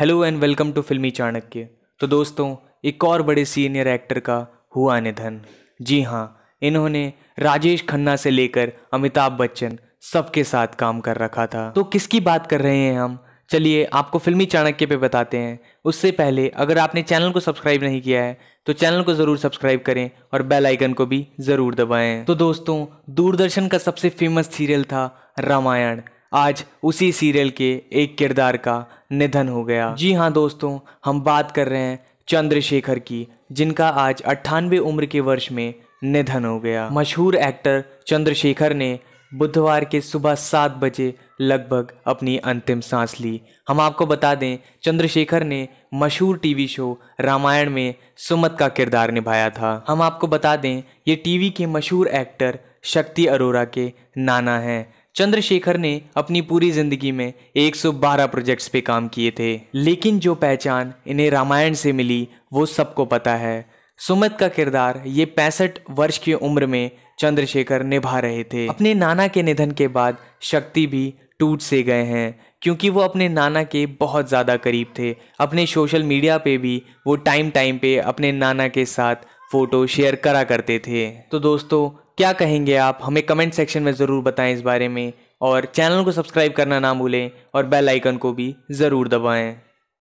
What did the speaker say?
hello and welcome to फिल्मी चाणक्य तो दोस्तों एक और बड़े सीनियर एक्टर का हुआ निधन जी हाँ इन्होंने राजेश खन्ना से लेकर अमिताभ बच्चन सबके साथ काम कर रखा था तो किसकी बात कर रहे हैं हम चलिए आपको फिल्मी चाणक्य पे बताते हैं उससे पहले अगर आपने चैनल को सब्सक्राइब नहीं किया है तो चैनल को ज़रूर सब्सक्राइब करें और बेल आइकन को भी ज़रूर दबाएं तो दोस्तों दूरदर्शन का सबसे फेमस सीरियल था रामायण आज उसी सीरियल के एक किरदार का निधन हो गया जी हाँ दोस्तों हम बात कर रहे हैं चंद्रशेखर की जिनका आज अट्ठानवे उम्र के वर्ष में निधन हो गया मशहूर एक्टर चंद्रशेखर ने बुधवार के सुबह सात बजे लगभग अपनी अंतिम सांस ली हम आपको बता दें चंद्रशेखर ने मशहूर टीवी शो रामायण में सुमत का किरदार निभाया था हम आपको बता दें ये टीवी के मशहूर एक्टर शक्ति अरोरा के नाना हैं चंद्रशेखर ने अपनी पूरी जिंदगी में 112 प्रोजेक्ट्स पे काम किए थे लेकिन जो पहचान इन्हें रामायण से मिली वो सबको पता है सुमित का किरदार ये पैंसठ वर्ष की उम्र में चंद्रशेखर निभा रहे थे अपने नाना के निधन के बाद शक्ति भी टूट से गए हैं क्योंकि वो अपने नाना के बहुत ज़्यादा करीब थे अपने सोशल मीडिया पे भी वो टाइम टाइम पे अपने नाना के साथ फ़ोटो शेयर करा करते थे तो दोस्तों क्या कहेंगे आप हमें कमेंट सेक्शन में ज़रूर बताएं इस बारे में और चैनल को सब्सक्राइब करना ना भूलें और बेल आइकन को भी ज़रूर दबाएं